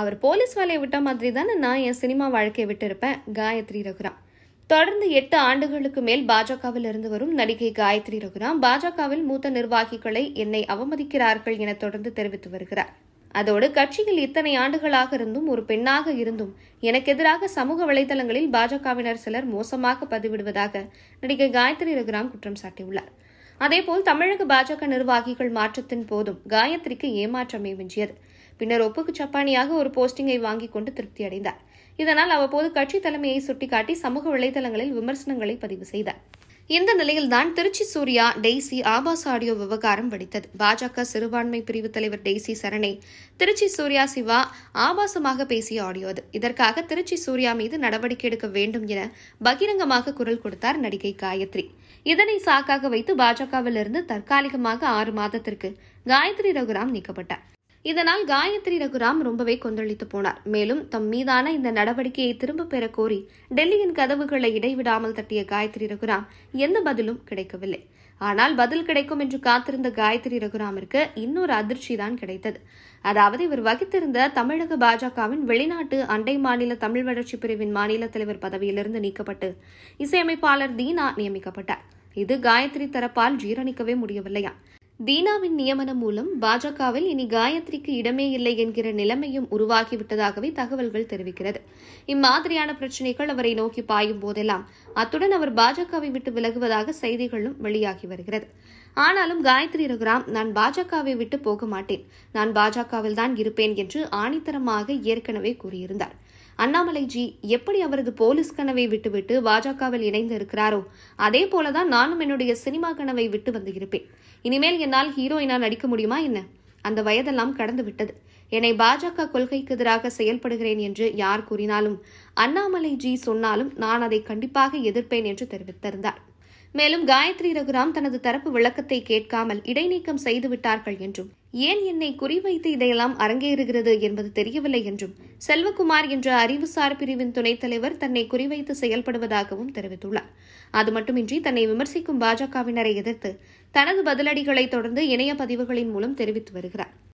அவர் police வேலையை விட்ட மாதிரி தானே நான் என் சினிமா வாழ்க்கையை விட்டிருப்பேன் காயத்ரி ரகுராம் தொடர்ந்து எட்டு ஆண்டுகளுக்கு மேல் பாஜகவில் இருந்து வரும் நடிகை காயத்ரி ரகுராம் பாஜகவில் மூத்த நிர்வாகிகளை என்னை அவமதிக்கிறார்கள் என தொடர்ந்து தெரிவித்து வருகிறார் அதோடு கட்சியில் இத்தனை ஆண்டுகளாக இருந்தும் ஒரு பெண்ணாக இருந்தும் எனக்கு எதிராக சமூக வலைதளங்களில் பாஜகவினர் சிலர் மோசமாக பதிவிடுவதாக நடிகை காயத்ரி ரகுராம் குற்றம் சாட்டியுள்ளார் அதேபோல் தமிழக பாஜக நிர்வாகிகள் மாற்றத்தின் போதும் காயத்ரிக்கு ஏமாற்றமே மிஞ்சியது பின்னர் ஒப்புக்கு சப்பானியாக ஒரு போஸ்டிங்கை வாங்கிக் கொண்டு திருப்தி அடைந்தார் இதனால் அவ்வப்போது கட்சி தலைமையை சுட்டிக்காட்டி சமூக வலைதளங்களில் விமர்சனங்களை பதிவு செய்தார் இந்த நிலையில்தான் திருச்சி சூர்யா டெய்சி ஆபாஸ் ஆடியோ விவகாரம் வெடித்தது பாஜக சிறுபான்மை பிரிவு தலைவர் டெய்சி சரணை திருச்சி சூர்யா சிவா ஆபாசமாக பேசிய ஆடியோ அது இதற்காக திருச்சி சூர்யா மீது நடவடிக்கை எடுக்க வேண்டும் என பகிரங்கமாக குரல் கொடுத்தார் நடிகை காயத்ரி இதனை சாக்காக வைத்து பாஜகவிலிருந்து தற்காலிகமாக ஆறு மாதத்திற்கு காயத்ரி ரகுராம் நீக்கப்பட்டார் இதனால் காயத்ரி ரகுராம் ரொம்பவே கொந்தளித்து போனார் மேலும் தம் மீதான இந்த நடவடிக்கையை திரும்பப் பெற கோரி டெல்லியின் கதவுகளை இடைவிடாமல் தட்டிய காயத்ரி ரகுராம் எந்த பதிலும் கிடைக்கவில்லை ஆனால் பதில் கிடைக்கும் என்று காத்திருந்த காயத்ரி ரகுராமிற்கு இன்னொரு அதிர்ச்சி தான் கிடைத்தது அதாவது இவர் வகித்திருந்த தமிழக பாஜகவின் வெளிநாட்டு அண்டை மாநில தமிழ் வளர்ச்சி பிரிவின் மாநில தலைவர் பதவியிலிருந்து நீக்கப்பட்டு இசையமைப்பாளர் தீனா நியமிக்கப்பட்டார் இது காயத்ரி தரப்பால் ஜீரணிக்கவே முடியவில்லையா தீனாவின் நியமனம் மூலம் பாஜகவில் இனி காயத்ரிக்கு இடமே இல்லை என்கிற நிலைமையும் உருவாகிவிட்டதாகவே தகவல்கள் தெரிவிக்கிறது இம்மாதிரியான பிரச்சினைகள் அவரை நோக்கி பாயும் போதெல்லாம் அத்துடன் அவர் பாஜகவை விட்டு விலகுவதாக செய்திகளும் வெளியாகி வருகிறது ஆனாலும் காயத்ரி ரகுராம் நான் பாஜகவை விட்டு போக மாட்டேன் நான் பாஜகவில் தான் இருப்பேன் என்று ஆணித்தரமாக ஏற்கனவே கூறியிருந்தார் அண்ணாமலைஜி எப்படி அவரது போலீஸ் கனவை விட்டுவிட்டு பாஜகவில் இணைந்து இருக்கிறாரோ அதே போலதான் நானும் என்னுடைய சினிமா கனவை விட்டு வந்து இருப்பேன் இனிமேல் என்னால் ஹீரோயினா நடிக்க முடியுமா என்ன அந்த வயதெல்லாம் கடந்து விட்டது என்னை பாஜக கொள்கைக்கு எதிராக செயல்படுகிறேன் என்று யார் கூறினாலும் அண்ணாமலை ஜி சொன்னாலும் நான் அதை கண்டிப்பாக எதிர்ப்பேன் என்று தெரிவித்திருந்தார் மேலும் காயத்ரி ரகுராம் தனது தரப்பு விளக்கத்தை கேட்காமல் இடைநீக்கம் செய்துவிட்டார்கள் என்றும் ஏன் என்னை குறிவைத்து இதையெல்லாம் அரங்கேறுகிறது என்பது தெரியவில்லை என்றும் செல்வகுமார் என்ற அறிவுசார் பிரிவின் துணைத் தலைவர் தன்னை குறிவைத்து செயல்படுவதாகவும் தெரிவித்துள்ளார் அது மட்டுமின்றி தன்னை விமர்சிக்கும் பாஜகவினரை எதிர்த்து தனது பதிலடிகளை தொடர்ந்து இணைய பதிவுகளின் மூலம் தெரிவித்து வருகிறார்